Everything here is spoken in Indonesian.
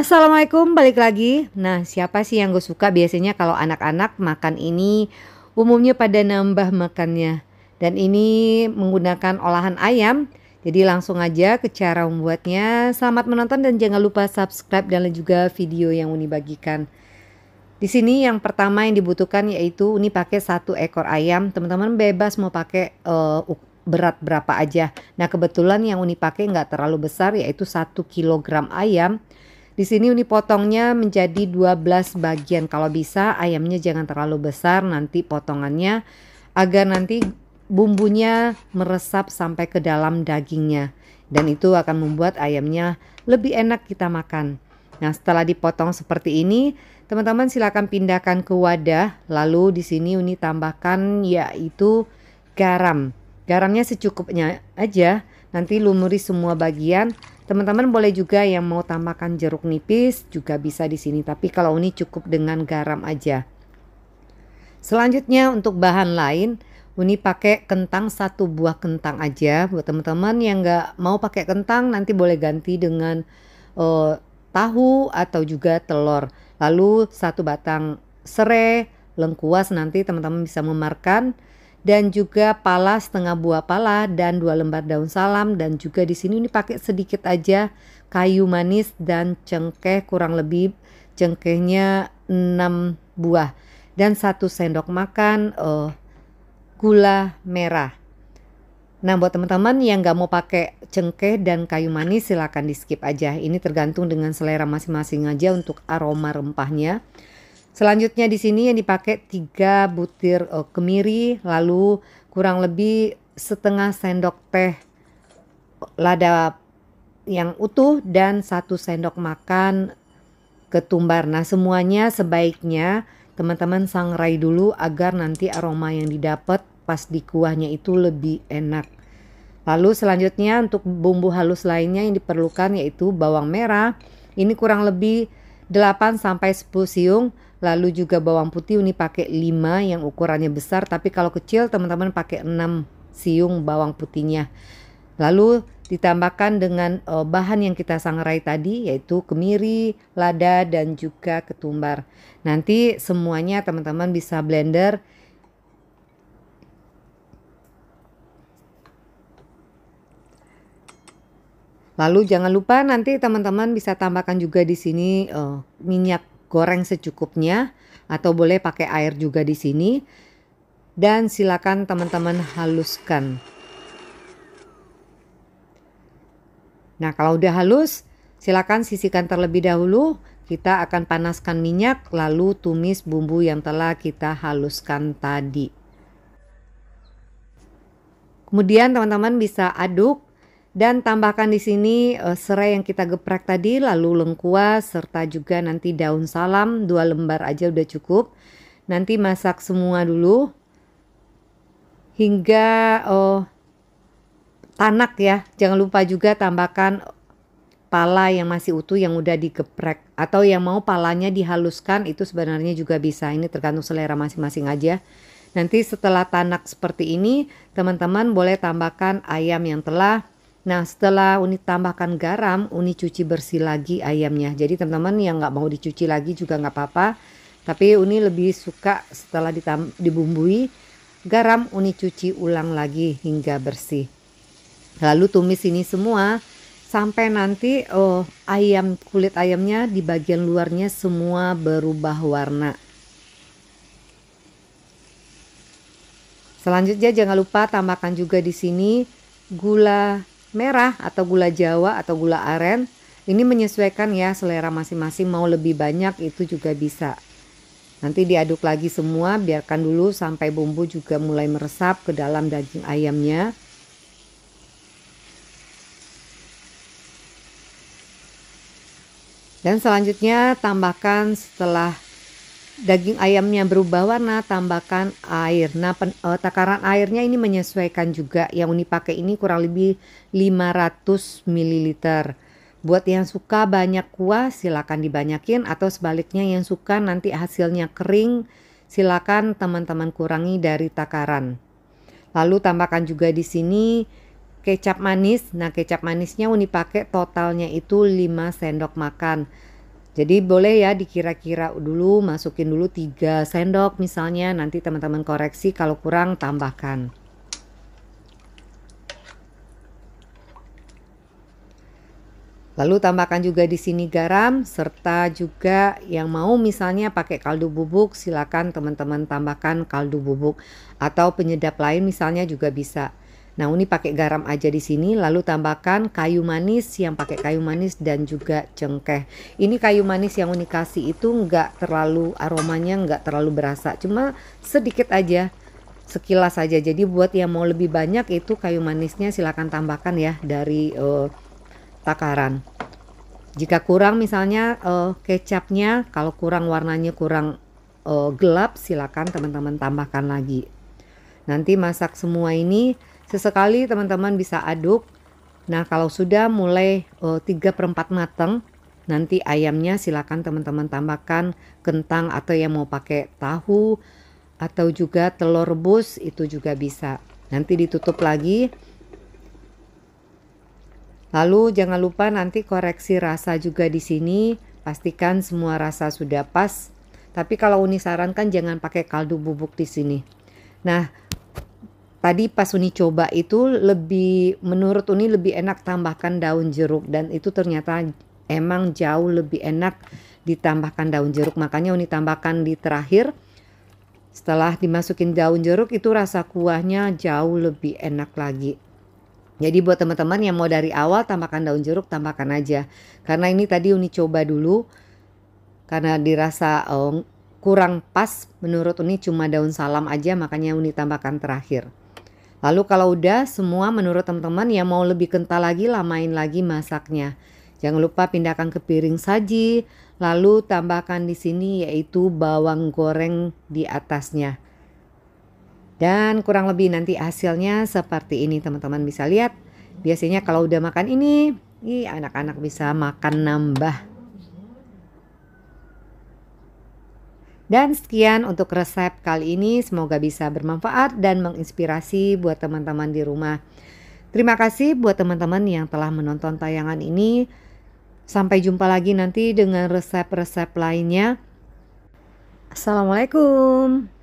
Assalamualaikum, balik lagi. Nah, siapa sih yang gue suka biasanya kalau anak-anak makan ini umumnya pada nambah makannya. Dan ini menggunakan olahan ayam. Jadi langsung aja ke cara membuatnya. Selamat menonton dan jangan lupa subscribe dan juga video yang Uni bagikan. Di sini yang pertama yang dibutuhkan yaitu Uni pakai satu ekor ayam. Teman-teman bebas mau pakai uh, berat berapa aja. Nah kebetulan yang Uni pakai nggak terlalu besar yaitu 1 kilogram ayam di sini Uni potongnya menjadi 12 bagian. Kalau bisa ayamnya jangan terlalu besar nanti potongannya agar nanti bumbunya meresap sampai ke dalam dagingnya. Dan itu akan membuat ayamnya lebih enak kita makan. Nah, setelah dipotong seperti ini, teman-teman silakan pindahkan ke wadah. Lalu di sini Uni tambahkan yaitu garam. Garamnya secukupnya aja. Nanti lumuri semua bagian Teman-teman boleh juga yang mau tambahkan jeruk nipis juga bisa di sini, tapi kalau ini cukup dengan garam aja. Selanjutnya untuk bahan lain, Uni pakai kentang satu buah kentang aja. Buat teman-teman yang nggak mau pakai kentang nanti boleh ganti dengan uh, tahu atau juga telur. Lalu satu batang serai, lengkuas nanti teman-teman bisa memarkan dan juga pala setengah buah pala dan dua lembar daun salam dan juga di sini ini pakai sedikit aja kayu manis dan cengkeh kurang lebih cengkehnya 6 buah dan satu sendok makan uh, gula merah. Nah buat teman-teman yang nggak mau pakai cengkeh dan kayu manis silahkan di skip aja. Ini tergantung dengan selera masing-masing aja untuk aroma rempahnya. Selanjutnya di sini yang dipakai 3 butir uh, kemiri, lalu kurang lebih setengah sendok teh lada yang utuh dan satu sendok makan ketumbar. Nah, semuanya sebaiknya teman-teman sangrai dulu agar nanti aroma yang didapat pas di kuahnya itu lebih enak. Lalu selanjutnya untuk bumbu halus lainnya yang diperlukan yaitu bawang merah. Ini kurang lebih 8 sampai 10 siung, Lalu juga bawang putih ini pakai 5 yang ukurannya besar tapi kalau kecil teman-teman pakai 6 siung bawang putihnya. Lalu ditambahkan dengan uh, bahan yang kita sangrai tadi yaitu kemiri, lada dan juga ketumbar. Nanti semuanya teman-teman bisa blender Lalu jangan lupa nanti teman-teman bisa tambahkan juga di sini uh, minyak goreng secukupnya atau boleh pakai air juga di sini dan silakan teman-teman haluskan. Nah, kalau udah halus, silakan sisihkan terlebih dahulu. Kita akan panaskan minyak lalu tumis bumbu yang telah kita haluskan tadi. Kemudian teman-teman bisa aduk dan tambahkan di sini eh, serai yang kita geprek tadi, lalu lengkuas serta juga nanti daun salam dua lembar aja udah cukup. Nanti masak semua dulu hingga oh, tanak ya. Jangan lupa juga tambahkan pala yang masih utuh yang udah digeprek atau yang mau palanya dihaluskan itu sebenarnya juga bisa. Ini tergantung selera masing-masing aja. Nanti setelah tanak seperti ini, teman-teman boleh tambahkan ayam yang telah Nah setelah Uni tambahkan garam, Uni cuci bersih lagi ayamnya. Jadi teman-teman yang nggak mau dicuci lagi juga nggak apa-apa. Tapi Uni lebih suka setelah dibumbui garam Uni cuci ulang lagi hingga bersih. Lalu tumis ini semua sampai nanti oh, ayam kulit ayamnya di bagian luarnya semua berubah warna. Selanjutnya jangan lupa tambahkan juga di sini gula merah atau gula jawa atau gula aren. Ini menyesuaikan ya selera masing-masing mau lebih banyak itu juga bisa. Nanti diaduk lagi semua, biarkan dulu sampai bumbu juga mulai meresap ke dalam daging ayamnya. Dan selanjutnya tambahkan setelah daging ayamnya berubah warna tambahkan air nah pen, uh, takaran airnya ini menyesuaikan juga yang uni pakai ini kurang lebih 500 ml buat yang suka banyak kuah silakan dibanyakin atau sebaliknya yang suka nanti hasilnya kering silakan teman-teman kurangi dari takaran lalu tambahkan juga di sini kecap manis nah kecap manisnya uni pakai totalnya itu 5 sendok makan jadi boleh ya dikira-kira dulu, masukin dulu 3 sendok misalnya, nanti teman-teman koreksi kalau kurang tambahkan. Lalu tambahkan juga di sini garam serta juga yang mau misalnya pakai kaldu bubuk silakan teman-teman tambahkan kaldu bubuk atau penyedap lain misalnya juga bisa. Nah, ini pakai garam aja di sini lalu tambahkan kayu manis yang pakai kayu manis dan juga cengkeh. Ini kayu manis yang Uni kasih itu nggak terlalu aromanya nggak terlalu berasa, cuma sedikit aja sekilas aja. Jadi buat yang mau lebih banyak itu kayu manisnya silahkan tambahkan ya dari uh, takaran. Jika kurang misalnya uh, kecapnya, kalau kurang warnanya kurang uh, gelap silahkan teman-teman tambahkan lagi. Nanti masak semua ini Sesekali teman-teman bisa aduk. Nah, kalau sudah mulai uh, eh, 3 per 4 matang, nanti ayamnya silakan teman-teman tambahkan kentang atau yang mau pakai tahu atau juga telur rebus itu juga bisa. Nanti ditutup lagi. Lalu jangan lupa nanti koreksi rasa juga di sini. Pastikan semua rasa sudah pas. Tapi kalau Uni sarankan jangan pakai kaldu bubuk di sini. Nah, tadi pas Uni coba itu lebih menurut Uni lebih enak tambahkan daun jeruk dan itu ternyata emang jauh lebih enak ditambahkan daun jeruk makanya Uni tambahkan di terakhir setelah dimasukin daun jeruk itu rasa kuahnya jauh lebih enak lagi jadi buat teman-teman yang mau dari awal tambahkan daun jeruk tambahkan aja karena ini tadi Uni coba dulu karena dirasa oh, kurang pas menurut Uni cuma daun salam aja makanya Uni tambahkan terakhir Lalu kalau udah semua menurut teman-teman yang mau lebih kental lagi lamain lagi masaknya. Jangan lupa pindahkan ke piring saji, lalu tambahkan di sini yaitu bawang goreng di atasnya. Dan kurang lebih nanti hasilnya seperti ini teman-teman bisa lihat. Biasanya kalau udah makan ini, anak-anak bisa makan nambah. Dan sekian untuk resep kali ini, semoga bisa bermanfaat dan menginspirasi buat teman-teman di rumah. Terima kasih buat teman-teman yang telah menonton tayangan ini. Sampai jumpa lagi nanti dengan resep-resep lainnya. Assalamualaikum.